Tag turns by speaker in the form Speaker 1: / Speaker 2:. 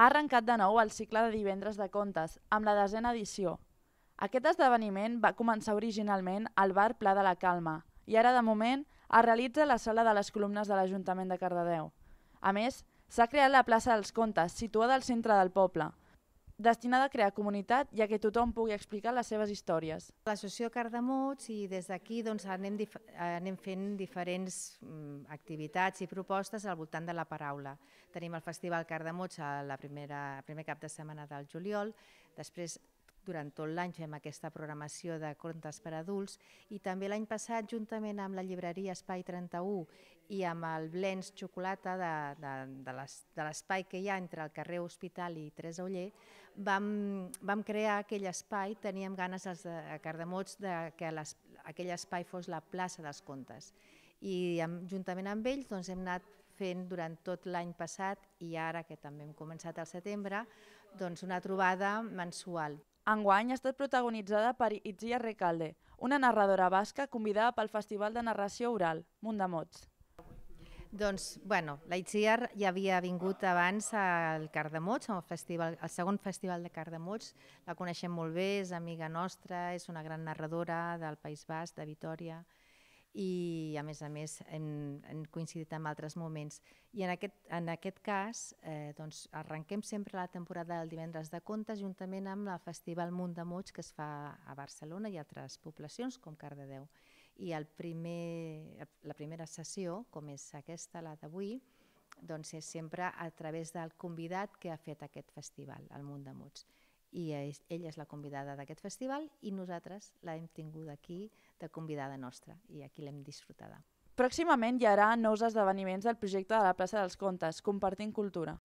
Speaker 1: ha arrencat de nou el cicle de divendres de contes, amb la desena edició. Aquest esdeveniment va començar originalment al bar Pla de la Calma i ara, de moment, es realitza a la sala de les columnes de l'Ajuntament de Cardedeu. A més, s'ha creat la plaça dels Contes, situada al centre
Speaker 2: del poble, destinada a crear comunitat i a que tothom pugui explicar les seves històries. L'associació Cardamots i des d'aquí doncs, anem, anem fent diferents mm, activitats i propostes al voltant de la paraula. Tenim el Festival Cardamots a la primera, primer cap de setmana del juliol, després durant tot l'any fem aquesta programació de contes per adults i també l'any passat, juntament amb la llibreria Espai 31 i amb el Blens Xocolata de, de, de l'espai que hi ha entre el carrer Hospital i Teresa Auller, vam, vam crear aquell espai, teníem ganes els de, a Cardemots de, que les, aquell espai fos la plaça dels contes. I amb, juntament amb ells doncs, hem anat fent durant tot l'any passat i ara, que també hem començat al setembre, doncs una trobada mensual. Enguany ha estat protagonitzada per Itzia Recalde, una narradora basca convidada pel Festival de Narració Oral, Mundamots. Doncs, bueno, la Itziar ja havia vingut abans al Cardamots, al, festival, al segon festival de Cardamots. La coneixem molt bé, és amiga nostra, és una gran narradora del País Basc, de Vitoria, i a més a més hem, hem coincidit amb altres moments. I en aquest, en aquest cas eh, doncs arrenquem sempre la temporada del Divendres de Contes juntament amb el Festival Munt de Moig que es fa a Barcelona i altres poblacions com Cardedeu. I el primer, la primera sessió, com és aquesta, la d'avui, doncs és sempre a través del convidat que ha fet aquest festival, el Munt de Moig i ella és la convidada d'aquest festival i nosaltres l'hem tingut aquí de convidada nostra i aquí l'hem disfrutada.
Speaker 1: Pròximament hi haurà nous esdeveniments del projecte de la plaça dels Contes, Compartint Cultura.